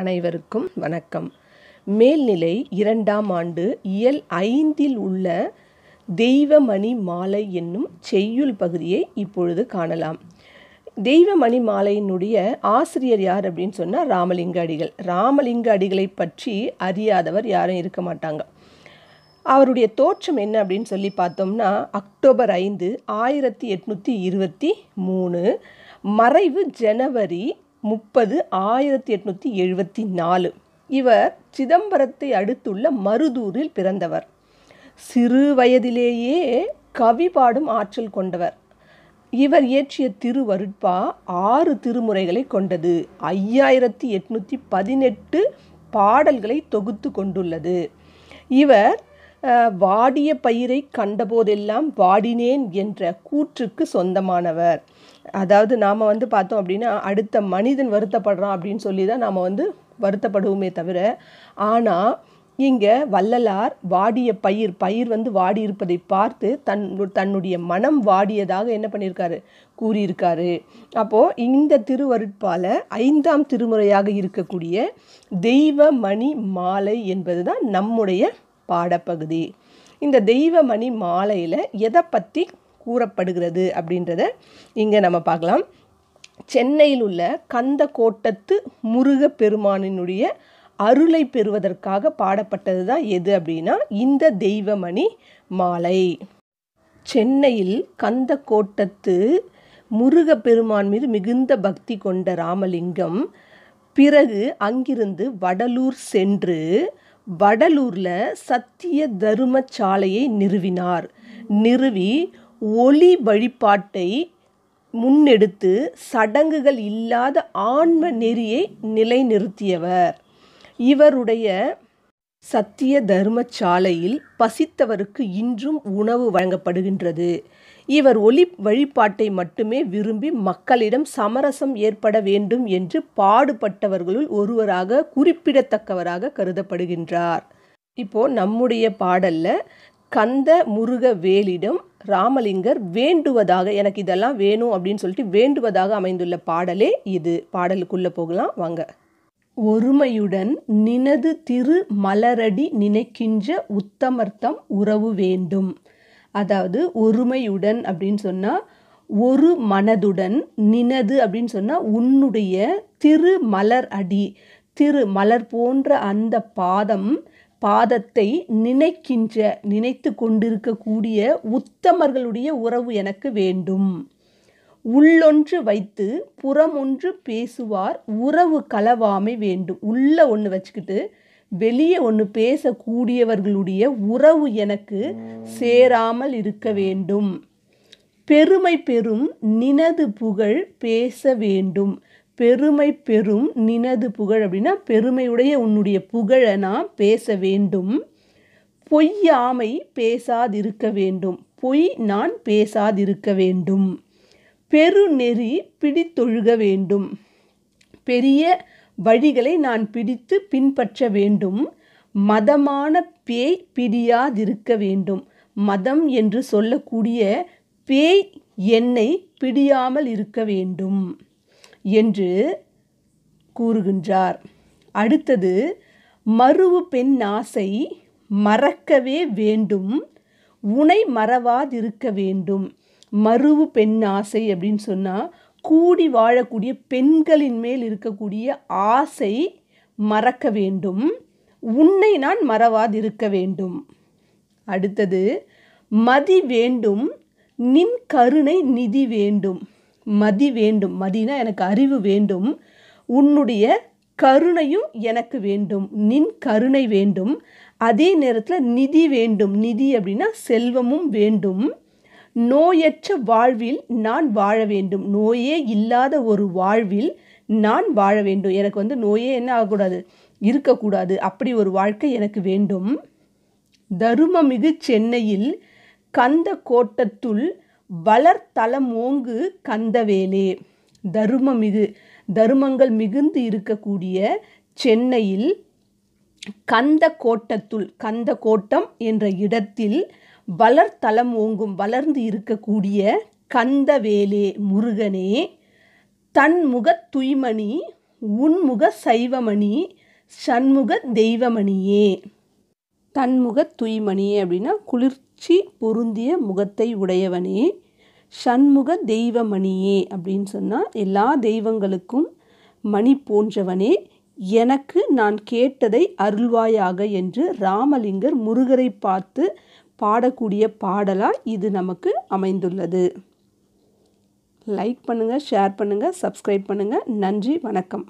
அனைவருக்கும் வணக்கம் மேல்நிலை இரண்டாம் ஆண்டு இயல் ஐந்தில் உள்ள தெய்வமணி மாலை என்னும் செய்யுள் பகுதியை இப்பொழுது காணலாம் தெய்வமணி மாலையினுடைய ஆசிரியர் யார் அப்படின்னு சொன்னால் ராமலிங்க அடிகள் ராமலிங்க அடிகளை பற்றி அறியாதவர் யாரும் இருக்க மாட்டாங்க அவருடைய தோற்றம் என்ன அப்படின்னு சொல்லி பார்த்தோம்னா அக்டோபர் ஐந்து ஆயிரத்தி எட்நூற்றி இருபத்தி மூணு மறைவு ஜனவரி முப்பது ஆயிரத்தி எட்நூற்றி எழுபத்தி நாலு இவர் சிதம்பரத்தை அடுத்துள்ள மருதூரில் பிறந்தவர் சிறு வயதிலேயே கவி பாடும் ஆற்றல் கொண்டவர் இவர் இயற்றிய திருவருட்பா ஆறு திருமுறைகளை கொண்டது ஐயாயிரத்தி எட்நூற்றி பதினெட்டு பாடல்களை தொகுத்து கொண்டுள்ளது இவர் வாடிய பயிரை கண்டபோதெல்லாம் வாடினேன் என்ற கூற்றுக்கு சொந்தமானவர் அதாவது நாம் வந்து பார்த்தோம் அப்படின்னா அடுத்த மனிதன் வருத்தப்படுறான் அப்படின்னு சொல்லி தான் நாம் வந்து வருத்தப்படுவோமே தவிர ஆனால் இங்கே வள்ளலார் வாடிய பயிர் பயிர் வந்து வாடி இருப்பதை பார்த்து தன் தன்னுடைய மனம் வாடியதாக என்ன பண்ணியிருக்காரு கூறியிருக்காரு அப்போது இந்த திருவருட்பால ஐந்தாம் திருமுறையாக இருக்கக்கூடிய தெய்வ மணி மாலை என்பது தான் நம்முடைய பாடப்பகுதி இந்த தெய்வமணி மாலையில் எதை பற்றி கூறப்படுகிறது அப்படின்றத இங்கே நம்ம பார்க்கலாம் சென்னையில் உள்ள கந்த கோட்டத்து முருக பெருமானினுடைய அருளை பெறுவதற்காக பாடப்பட்டது தான் எது அப்படின்னா இந்த தெய்வமணி மாலை சென்னையில் கந்த கோட்டத்து முருக பெருமான் மீது மிகுந்த பக்தி கொண்ட ராமலிங்கம் பிறகு அங்கிருந்து வடலூர் சென்று வடலூரில் சத்திய தரும சாலையை நிறுவினார் நிறுவி ஒளி வழிபாட்டை முன்னெடுத்து சடங்குகள் இல்லாத ஆன்ம நெறியை நிலைநிறுத்தியவர் இவருடைய சத்திய தர்ம சாலையில் பசித்தவருக்கு இன்றும் உணவு வழங்கப்படுகின்றது. இவர் ஒளி வழிபாட்டை மட்டுமே விரும்பி மக்களிடம் சமரசம் ஏற்பட வேண்டும் என்று பாடுபட்டவர்களுள் ஒருவராக குறிப்பிடத்தக்கவராக கருதப்படுகின்றார். இப்போ நம்முடைய பாடல்ல கந்த முருக வேலிடம் ராமலிங்கர் வேண்டுவதாக எனக்கு இதெல்லாம் வேணும் அப்படின்னு சொல்லிட்டு வேண்டுவதாக அமைந்துள்ள பாடலே இது. பாடலுக்குள்ள போகலாம் வாங்க. ஒருமையுடன் நினது திரு மலரடி நினைக்கின்ற உத்தமர்த்தம் உறவு வேண்டும் அதாவது ஒருமையுடன் அப்படின்னு சொன்னால் ஒரு மனதுடன் நினது அப்படின்னு சொன்னால் உன்னுடைய திரு மலர் அடி திரு மலர் போன்ற அந்த பாதம் பாதத்தை நினைக்கின்ற நினைத்து கொண்டிருக்கக்கூடிய உத்தமர்களுடைய உறவு எனக்கு வேண்டும் உள்ளொன்று வைத்து புறமொன்று பேசுவார் உறவு களவாமை வேண்டும் உள்ள ஒன்று வச்சுக்கிட்டு வெளியே ஒன்று பேசக்கூடியவர்களுடைய உறவு எனக்கு சேராமல் இருக்க வேண்டும் பெருமை பெறும் நினது புகழ் பேச வேண்டும் பெருமை பெறும் நினது புகழ் அப்படின்னா பெருமையுடைய உன்னுடைய புகழை நான் பேச வேண்டும் பொய்யாமை பேசாதிருக்க வேண்டும் பொய் நான் பேசாதிருக்க வேண்டும் பெருநெறி பிடித்தொழுக வேண்டும் பெரிய வழிகளை நான் பிடித்து பின்பற்ற வேண்டும் மதமான பேய் பிடியாதிருக்க வேண்டும் மதம் என்று சொல்லக்கூடிய பேய் என்னை பிடியாமல் இருக்க வேண்டும் என்று கூறுகின்றார் அடுத்தது மறுவு பெண் ஆசை மறக்கவே வேண்டும் உனை மறவாதிருக்க வேண்டும் மறுவு பெண் ஆசை அப்படின்னு சொன்னால் கூடி வாழக்கூடிய பெண்களின் மேல் இருக்கக்கூடிய ஆசை மறக்க வேண்டும் உன்னை நான் மறவாதிருக்க வேண்டும் அடுத்தது மதி வேண்டும் நின் கருணை நிதி வேண்டும் மதி வேண்டும் மதினா எனக்கு அறிவு வேண்டும் உன்னுடைய கருணையும் எனக்கு வேண்டும் நின் கருணை வேண்டும் அதே நேரத்தில் நிதி வேண்டும் நிதி அப்படின்னா செல்வமும் வேண்டும் நோயற்ற வாழ்வில் நான் வாழ வேண்டும் நோயே இல்லாத ஒரு வாழ்வில் நான் வாழ வேண்டும் எனக்கு வந்து நோயே என்ன ஆகக்கூடாது இருக்கக்கூடாது அப்படி ஒரு வாழ்க்கை எனக்கு வேண்டும் தருமமிகு சென்னையில் கந்த கோட்டத்துள் வளர்த்தலம் ஓங்கு கந்தவேலே தருமமிகு தருமங்கள் மிகுந்து இருக்கக்கூடிய சென்னையில் கந்த கோட்டத்துள் கந்த கோட்டம் என்ற இடத்தில் வளர்த்தலம் ஓங்கும் வளர்ந்து இருக்கக்கூடிய கந்தவேலே முருகனே தன்முக துய்மணி உன்முக சைவமணி சண்முக தெய்வமணியே தன்முக துய்மணியே அப்படின்னா குளிர்ச்சி பொருந்திய முகத்தை உடையவனே சண்முக தெய்வமணியே அப்படின்னு சொன்னால் எல்லா தெய்வங்களுக்கும் மணி போன்றவனே எனக்கு நான் கேட்டதை அருள்வாயாக என்று ராமலிங்கர் முருகரை பார்த்து பாடக்கூடிய பாடலாக இது நமக்கு அமைந்துள்ளது லைக் பண்ணுங்கள் ஷேர் பண்ணுங்கள் சப்ஸ்கிரைப் பண்ணுங்கள் நன்றி வணக்கம்